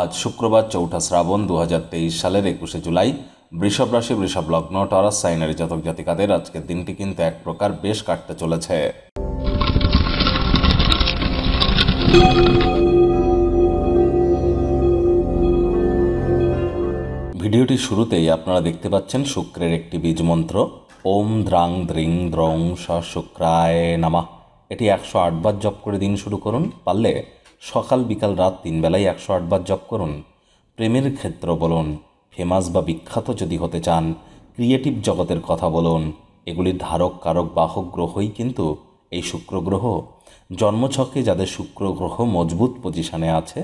আজ শুক্রবার চৌঠা শ্রাবণ দু সালের একুশে জুলাই বৃষভ রাশি বৃষভ লগ্ন টরাস সাইনারি জাতক জাতিকাদের আজকের দিনটি কিন্তু এক প্রকার বেশ কাটতে চলেছে ভিডিওটি শুরুতেই আপনারা দেখতে পাচ্ছেন শুক্রের একটি বীজ মন্ত্র ওম দ্রাং দ্রিং দ্রং স শুক্রায় নামা এটি একশো আটবার জপ করে দিন শুরু করুন পারলে সকাল বিকাল রাত তিন বেলায় একশো আটবার জপ করুন প্রেমের ক্ষেত্র বলুন ফেমাস বা বিখ্যাত যদি হতে চান ক্রিয়েটিভ জগতের কথা বলুন এগুলির ধারক কারক বাহক গ্রহই কিন্তু এই শুক্র গ্রহ জন্মছকে যাদের শুক্র গ্রহ মজবুত পজিশনে আছে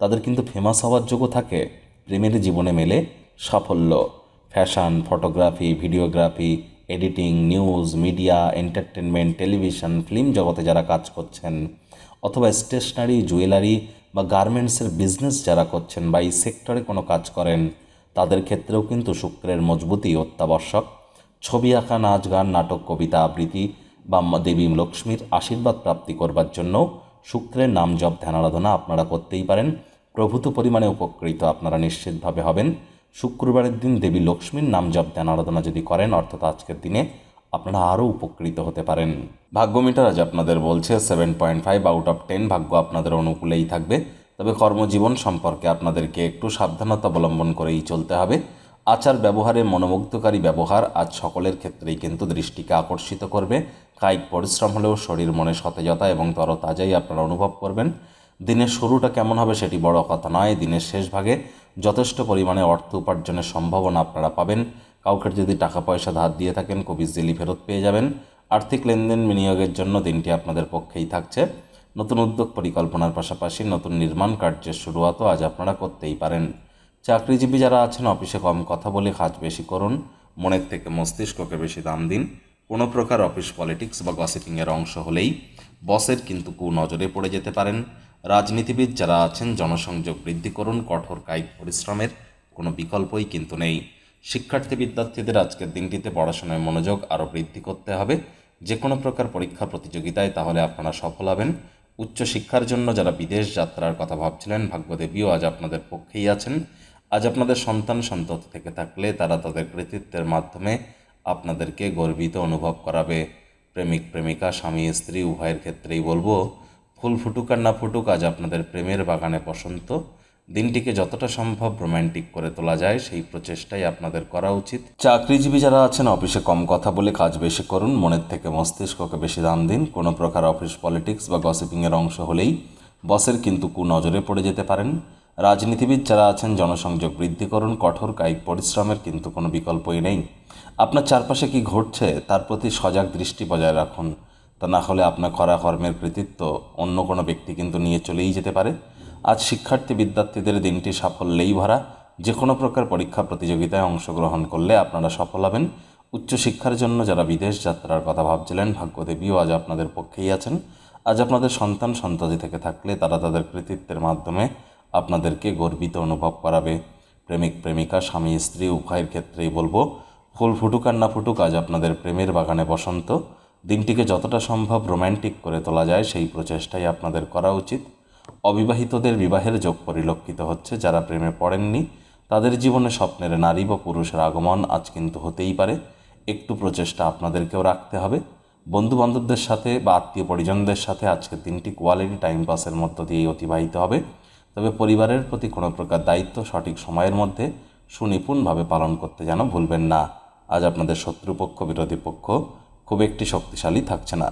তাদের কিন্তু ফেমাস হওয়ার যোগ্য থাকে প্রেমের জীবনে মেলে সাফল্য fashion photography videography editing news media entertainment television film জগতে যারা কাজ করছেন অথবা স্টেশনারি জুয়েলারি বা গার্মেন্টসের বিজনেস যারা করছেন বা এই সেক্টরে কোনো কাজ করেন তাদের ক্ষেত্রেও কিন্তু শুক্রের মজবুতি অত্যাবশ্যক ছবি আঁকা নাচ গান নাটক কবিতা আবৃত্তি বা দেবী লক্ষ্মীর আশীর্বাদ প্রাপ্তি করবার জন্য শুক্রের নাম জপ ধ্যানারাধনা আপনারা করতেই পারেন প্রভূত পরিমাণে উপকৃত আপনারা নিশ্চিতভাবে হবেন শুক্রবারের দিন দেবী লক্ষ্মীর নাম জপ ধ্যান আরাধনা যদি করেন অর্থাৎ আজকের দিনে আপনারা আরও উপকৃত হতে পারেন ভাগ্য মিটার আজ আপনাদের বলছে seven point five out of ten ভাগ্য আপনাদের অনুকূলেই থাকবে তবে কর্মজীবন সম্পর্কে আপনাদেরকে একটু সাবধানতা অবলম্বন করেই চলতে হবে আচার ব্যবহারে মনোমুগ্ধকারী ব্যবহার আজ সকলের ক্ষেত্রেই কিন্তু দৃষ্টিকে আকর্ষিত করবে কায়িক পরিশ্রম হলেও শরীর মনে সতেজতা এবং তরতাজাই আপনারা অনুভব করবেন দিনের শুরুটা কেমন হবে সেটি বড় কথা নয় দিনের শেষ ভাগে যথেষ্ট পরিমাণে অর্থ উপার্জনের সম্ভাবনা আপনারা পাবেন কাউকে যদি টাকা পয়সা ধার দিয়ে থাকেন খুব জেলি ফেরত পেয়ে যাবেন আর্থিক লেনদেন বিনিয়োগের জন্য দিনটি আপনাদের পক্ষেই থাকছে নতুন উদ্যোগ পরিকল্পনার পাশাপাশি নতুন নির্মাণ কার্যের শুরুয়াতও আজ আপনারা করতেই পারেন চাকরিজীবী যারা আছেন অফিসে কম কথা বলে কাজ বেশি করুন মনের থেকে মস্তিষ্ককে বেশি দাম দিন কোনো প্রকার অফিস পলিটিক্স বা গসিপিংয়ের অংশ হলেই বসের কিন্তু কুনজরে পড়ে যেতে পারেন রাজনীতিবিদ যারা আছেন জনসংযোগ বৃদ্ধি করুন কঠোর কায়িক পরিশ্রমের কোনো বিকল্পই কিন্তু নেই শিক্ষার্থী বিদ্যার্থীদের আজকের দিনটিতে পড়াশোনায় মনোযোগ আরও বৃদ্ধি করতে হবে যে কোনো প্রকার পরীক্ষা প্রতিযোগিতায় তাহলে আপনারা সফল হবেন উচ্চশিক্ষার জন্য যারা বিদেশ যাত্রার কথা ভাবছিলেন ভাগ্যদেবীও আজ আপনাদের পক্ষেই আছেন আজ আপনাদের সন্তান সন্তত থেকে থাকলে তারা তাদের কৃতিত্বের মাধ্যমে আপনাদেরকে গর্বিত অনুভব করাবে প্রেমিক প্রেমিকা স্বামী স্ত্রী উভয়ের ক্ষেত্রেই বলবো ফুল ফুটুক আর না ফুটুক আজ আপনাদের প্রেমের বাগানে বসন্ত দিনটিকে যতটা সম্ভব রোম্যান্টিক করে তোলা যায় সেই প্রচেষ্টাই আপনাদের করা উচিত চাকরিজীবী যারা আছেন অফিসে কম কথা বলে কাজ বেশি করুন মনের থেকে মস্তিষ্ককে বেশি দাম দিন কোনো প্রকার অফিস পলিটিক্স বা গসিপিংয়ের অংশ হলেই বসের কিন্তু কু নজরে পড়ে যেতে পারেন রাজনীতিবিদ যারা আছেন জনসংযোগ বৃদ্ধি করুন কঠোর কায়িক পরিশ্রমের কিন্তু কোনো বিকল্পই নেই আপনার চারপাশে কি ঘটছে তার প্রতি সজাগ দৃষ্টি বজায় রাখুন তা না হলে আপনার করা কর্মের কৃতিত্ব অন্য কোনো ব্যক্তি কিন্তু নিয়ে চলেই যেতে পারে আজ শিক্ষার্থী বিদ্যার্থীদের দিনটি সাফল্যেই ভরা যে কোনো প্রকার পরীক্ষা প্রতিযোগিতায় অংশগ্রহণ করলে আপনারা সফল হবেন উচ্চশিক্ষার জন্য যারা বিদেশ যাত্রার কথা ভাবছিলেন ভাগ্যদেবীও আজ আপনাদের পক্ষেই আছেন আজ আপনাদের সন্তান সন্ততি থেকে থাকলে তারা তাদের কৃতিত্বের মাধ্যমে আপনাদেরকে গর্বিত অনুভব করাবে প্রেমিক প্রেমিকা স্বামী স্ত্রী উভয়ের ক্ষেত্রেই বলবো ফুল ফুটুক আর না ফুটুক আজ আপনাদের প্রেমের বাগানে বসন্ত দিনটিকে যতটা সম্ভব রোম্যান্টিক করে তোলা যায় সেই প্রচেষ্টাই আপনাদের করা উচিত অবিবাহিতদের বিবাহের যোগ পরিলক্ষিত হচ্ছে যারা প্রেমে পড়েননি তাদের জীবনে স্বপ্নের নারী বা পুরুষের আগমন আজ কিন্তু হতেই পারে একটু প্রচেষ্টা আপনাদেরকেও রাখতে হবে বন্ধুবান্ধবদের সাথে বা আত্মীয় পরিজনদের সাথে আজকের দিনটি কোয়ালিটি টাইম পাসের মধ্য দিয়েই অতিবাহিত হবে তবে পরিবারের প্রতি কোনো প্রকার দায়িত্ব সঠিক সময়ের মধ্যে সুনিপুণভাবে পালন করতে যেন ভুলবেন না আজ আপনাদের শত্রুপক্ষ বিরোধী পক্ষ খুব একটি শক্তিশালী থাকছে না